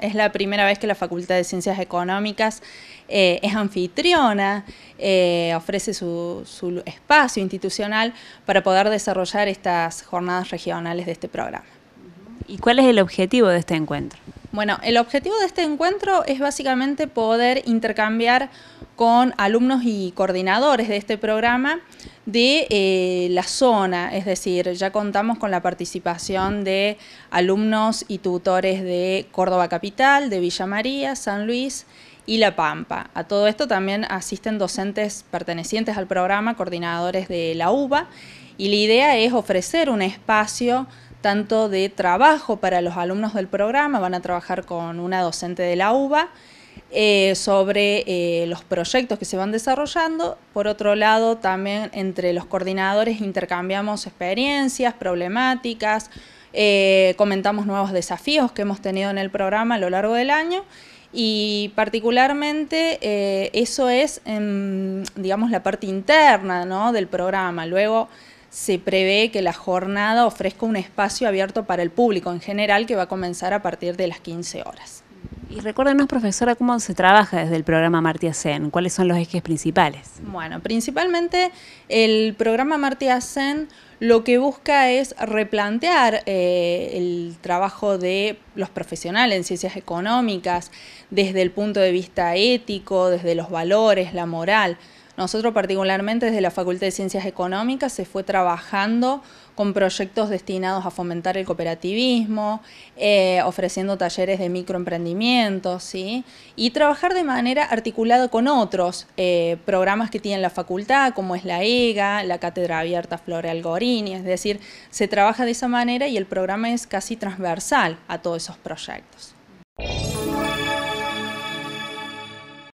es la primera vez que la Facultad de Ciencias Económicas eh, es anfitriona, eh, ofrece su espacio institucional para poder desarrollar estas jornadas regionales de este programa. ¿Y cuál es el objetivo de este encuentro? Bueno, el objetivo de este encuentro es básicamente poder intercambiar con alumnos y coordinadores de este programa de eh, la zona, es decir, ya contamos con la participación de alumnos y tutores de Córdoba Capital, de Villa María, San Luis y La Pampa. A todo esto también asisten docentes pertenecientes al programa, coordinadores de la UBA, y la idea es ofrecer un espacio tanto de trabajo para los alumnos del programa, van a trabajar con una docente de la UBA, eh, sobre eh, los proyectos que se van desarrollando. Por otro lado, también entre los coordinadores intercambiamos experiencias, problemáticas, eh, comentamos nuevos desafíos que hemos tenido en el programa a lo largo del año y particularmente eso es, digamos, la parte interna ¿no? del programa. Luego se prevé que la jornada ofrezca un espacio abierto para el público en general que va a comenzar a partir de las 15 horas. Y recuérdenos, profesora, cómo se trabaja desde el programa Martia cuáles son los ejes principales. Bueno, principalmente el programa Martia lo que busca es replantear eh, el trabajo de los profesionales en ciencias económicas desde el punto de vista ético, desde los valores, la moral. Nosotros particularmente desde la Facultad de Ciencias Económicas se fue trabajando con proyectos destinados a fomentar el cooperativismo, eh, ofreciendo talleres de microemprendimiento, ¿sí? y trabajar de manera articulada con otros eh, programas que tiene la facultad, como es la EGA, la Cátedra Abierta Floreal Gorini, es decir, se trabaja de esa manera y el programa es casi transversal a todos esos proyectos.